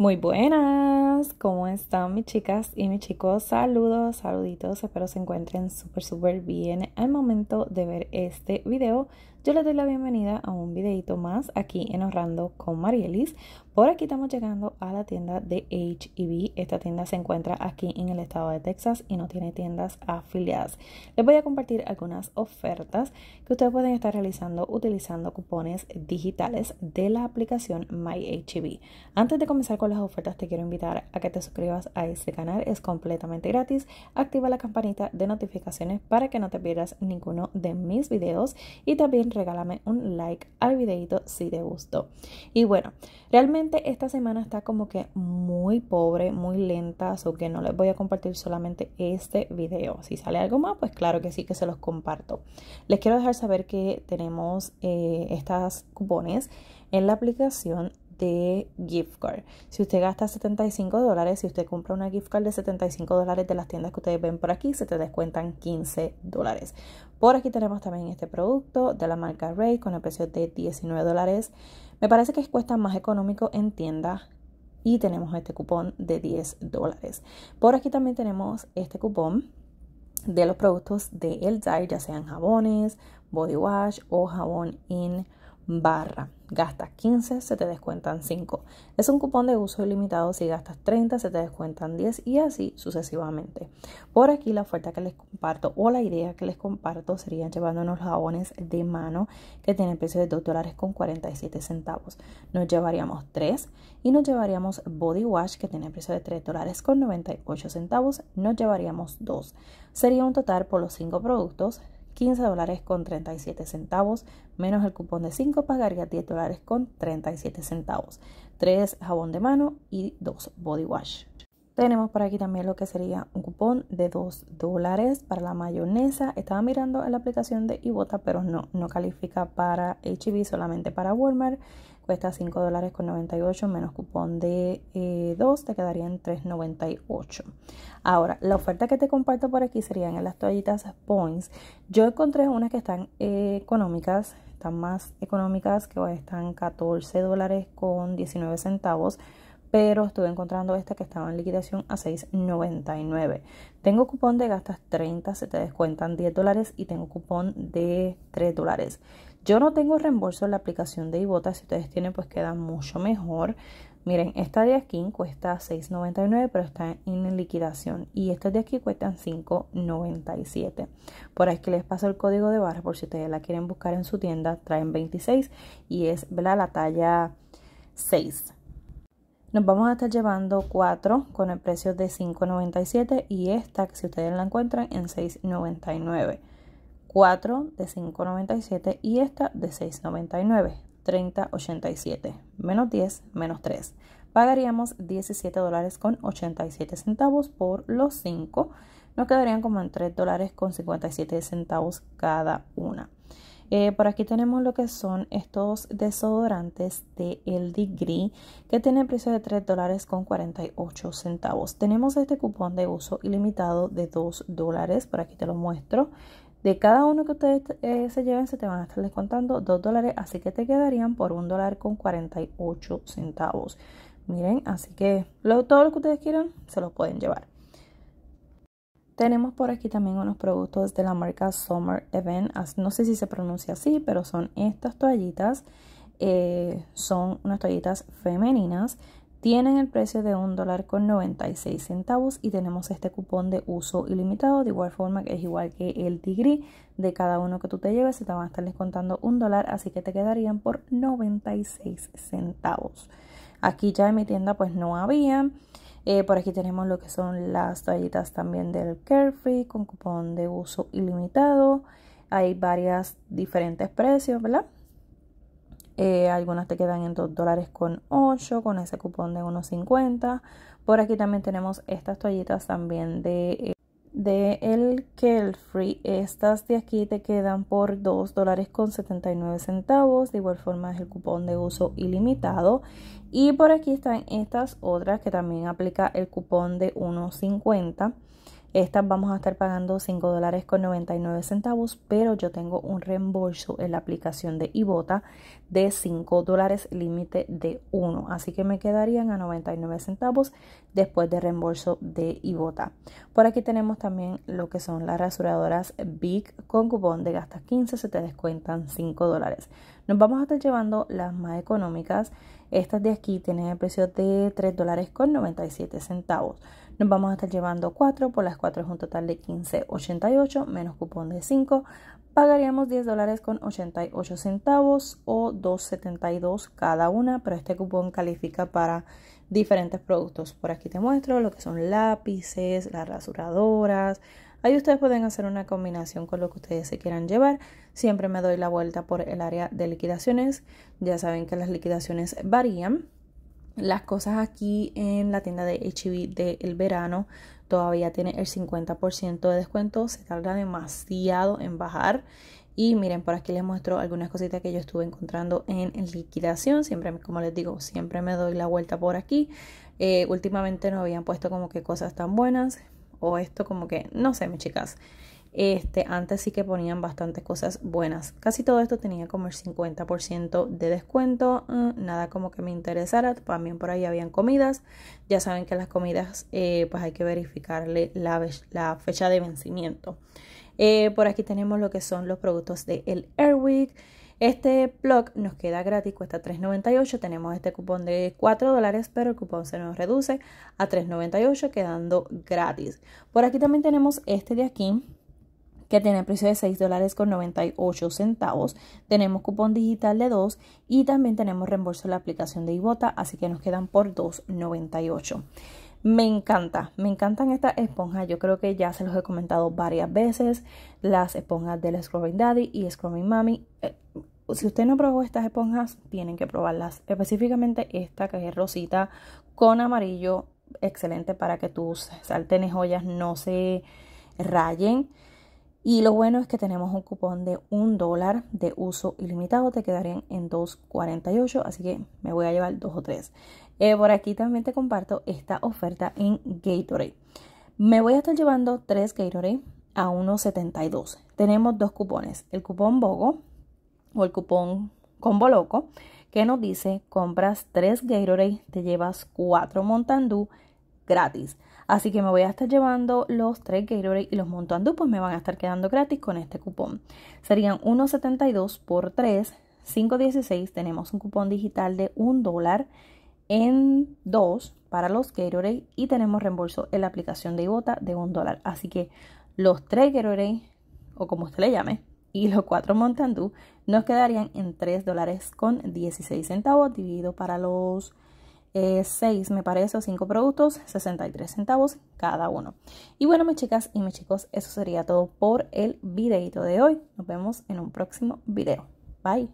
Muy buenas, ¿cómo están mis chicas y mis chicos? Saludos, saluditos, espero se encuentren súper súper bien al momento de ver este video. Yo les doy la bienvenida a un videito más aquí en Ahorrando con Marielis. Por aquí estamos llegando a la tienda de HEB. Esta tienda se encuentra aquí en el estado de Texas y no tiene tiendas afiliadas. Les voy a compartir algunas ofertas que ustedes pueden estar realizando utilizando cupones digitales de la aplicación MyHEB. Antes de comenzar con las ofertas te quiero invitar a que te suscribas a este canal. Es completamente gratis. Activa la campanita de notificaciones para que no te pierdas ninguno de mis videos y también regálame un like al videito si te gustó. Y bueno, realmente esta semana está como que muy pobre, muy lenta, así que no les voy a compartir solamente este video. Si sale algo más, pues claro que sí que se los comparto. Les quiero dejar saber que tenemos eh, estas cupones en la aplicación de gift card. Si usted gasta 75 dólares, si usted compra una gift card de 75 dólares de las tiendas que ustedes ven por aquí, se te descuentan 15 dólares. Por aquí tenemos también este producto de la marca Ray con el precio de 19 dólares. Me parece que cuesta más económico en tienda. y tenemos este cupón de 10 dólares. Por aquí también tenemos este cupón de los productos de El Dye, ya sean jabones, body wash o jabón in barra. Gastas 15, se te descuentan 5. Es un cupón de uso ilimitado. Si gastas 30, se te descuentan 10 y así sucesivamente. Por aquí la oferta que les comparto o la idea que les comparto sería llevándonos jabones de mano que tienen precio de 2 dólares con 47 centavos. Nos llevaríamos 3 y nos llevaríamos body wash que tiene precio de 3 dólares con 98 centavos. Nos llevaríamos 2. Sería un total por los 5 productos 15 dólares con 37 centavos, menos el cupón de 5 pagaría 10 dólares con 37 centavos, 3 jabón de mano y 2 body wash. Tenemos por aquí también lo que sería un cupón de 2 dólares para la mayonesa. Estaba mirando en la aplicación de Ibota, pero no, no califica para HB, solamente para Walmart cuesta $5.98 dólares con menos cupón de 2 eh, te quedaría en 3.98 ahora la oferta que te comparto por aquí serían en las toallitas points yo encontré unas que están eh, económicas están más económicas que están $14.19. dólares con centavos pero estuve encontrando esta que estaba en liquidación a 6.99. Tengo cupón de gastas 30, se te descuentan 10 dólares y tengo cupón de 3 dólares. Yo no tengo reembolso en la aplicación de Ibota. Si ustedes tienen, pues queda mucho mejor. Miren, esta de aquí cuesta $6.99, pero está en liquidación. Y esta de aquí cuestan $5.97. Por ahí que les paso el código de barra por si ustedes la quieren buscar en su tienda. Traen 26 y es la talla 6. Nos vamos a estar llevando 4 con el precio de $5.97 y esta, si ustedes la encuentran, en $6.99. 4 de 5,97 y esta de 6,99, 30,87, menos 10, menos 3. Pagaríamos 17 dólares con 87 centavos por los 5. Nos quedarían como en 3 dólares con 57 centavos cada una. Eh, por aquí tenemos lo que son estos desodorantes de El Degree que tienen precio de 3 dólares con 48 centavos. Tenemos este cupón de uso ilimitado de 2 dólares, por aquí te lo muestro. De cada uno que ustedes eh, se lleven, se te van a estar descontando 2 dólares, así que te quedarían por 1 dólar con 48 centavos. Miren, así que lo, todo lo que ustedes quieran se lo pueden llevar. Tenemos por aquí también unos productos de la marca Summer Event. No sé si se pronuncia así, pero son estas toallitas. Eh, son unas toallitas femeninas tienen el precio de un dólar con 96 centavos y tenemos este cupón de uso ilimitado de igual forma que es igual que el Tigri de cada uno que tú te lleves se te van a estar descontando un dólar así que te quedarían por 96 centavos aquí ya en mi tienda pues no había eh, por aquí tenemos lo que son las toallitas también del Carefree con cupón de uso ilimitado hay varias diferentes precios verdad eh, algunas te quedan en 2 dólares con 8 con ese cupón de 1.50. Por aquí también tenemos estas toallitas también de, eh, de el Kelfree. Estas de aquí te quedan por 2 dólares con 79 centavos. De igual forma es el cupón de uso ilimitado. Y por aquí están estas otras que también aplica el cupón de 1.50. Estas vamos a estar pagando $5.99, dólares con 99 centavos, pero yo tengo un reembolso en la aplicación de Ibota de 5 dólares límite de 1, así que me quedarían a 99 centavos después de reembolso de Ibota. Por aquí tenemos también lo que son las rasuradoras Big con cupón de gastas 15, se te descuentan 5 dólares. Nos vamos a estar llevando las más económicas. Estas de aquí tienen el precio de $3.97. dólares con centavos. Nos vamos a estar llevando 4, por las 4 es un total de 15.88 menos cupón de 5. Pagaríamos 10 dólares con 88 centavos o 2.72 cada una, pero este cupón califica para diferentes productos. Por aquí te muestro lo que son lápices, las rasuradoras. Ahí ustedes pueden hacer una combinación con lo que ustedes se quieran llevar. Siempre me doy la vuelta por el área de liquidaciones. Ya saben que las liquidaciones varían. Las cosas aquí en la tienda de HB del verano todavía tiene el 50% de descuento. Se tarda demasiado en bajar. Y miren, por aquí les muestro algunas cositas que yo estuve encontrando en liquidación. Siempre, como les digo, siempre me doy la vuelta por aquí. Eh, últimamente nos habían puesto como que cosas tan buenas. O esto como que, no sé, mis chicas. Este, antes sí que ponían bastantes cosas buenas. Casi todo esto tenía como el 50% de descuento. Mm, nada como que me interesara. También por ahí habían comidas. Ya saben que las comidas eh, pues hay que verificarle la, fecha de vencimiento. Eh, por aquí tenemos lo que son los productos de el Airwick. Este blog nos queda gratis, cuesta $3.98. Tenemos este cupón de 4 dólares, pero el cupón se nos reduce a $3.98, quedando gratis. Por aquí también tenemos este de aquí, que tiene el precio de 6 dólares con 98 centavos. Tenemos cupón digital de 2 y también tenemos reembolso de la aplicación de Ibota, así que nos quedan por 2.98. Me encanta, me encantan estas esponjas. Yo creo que ya se los he comentado varias veces. Las esponjas la Scrubbing Daddy y Scrubbing Mommy. Eh, si usted no probó estas esponjas, tienen que probarlas. Específicamente esta que es rosita con amarillo. Excelente para que tus saltenes joyas no se rayen. Y lo bueno es que tenemos un cupón de un dólar de uso ilimitado, te quedarían en 2.48, así que me voy a llevar dos o tres. Eh, por aquí también te comparto esta oferta en Gatorade. Me voy a estar llevando tres Gatorade a 1.72. Tenemos dos cupones, el cupón BOGO o el cupón Combo Loco, que nos dice compras tres Gatorade, te llevas cuatro Montandú, gratis. Así que me voy a estar llevando los tres Gatorade y los Montandú, pues me van a estar quedando gratis con este cupón. Serían 1.72 por 3, 5.16. Tenemos un cupón digital de 1 dólar en 2 para los Gatorade y tenemos reembolso en la aplicación de Ibota de 1 dólar. Así que los tres Gatorade, o como usted le llame, y los cuatro Montandú nos quedarían en 3 dólares con 16 centavos dividido para los 6 eh, me parece o 5 productos 63 centavos cada uno y bueno mis chicas y mis chicos eso sería todo por el videito de hoy nos vemos en un próximo video bye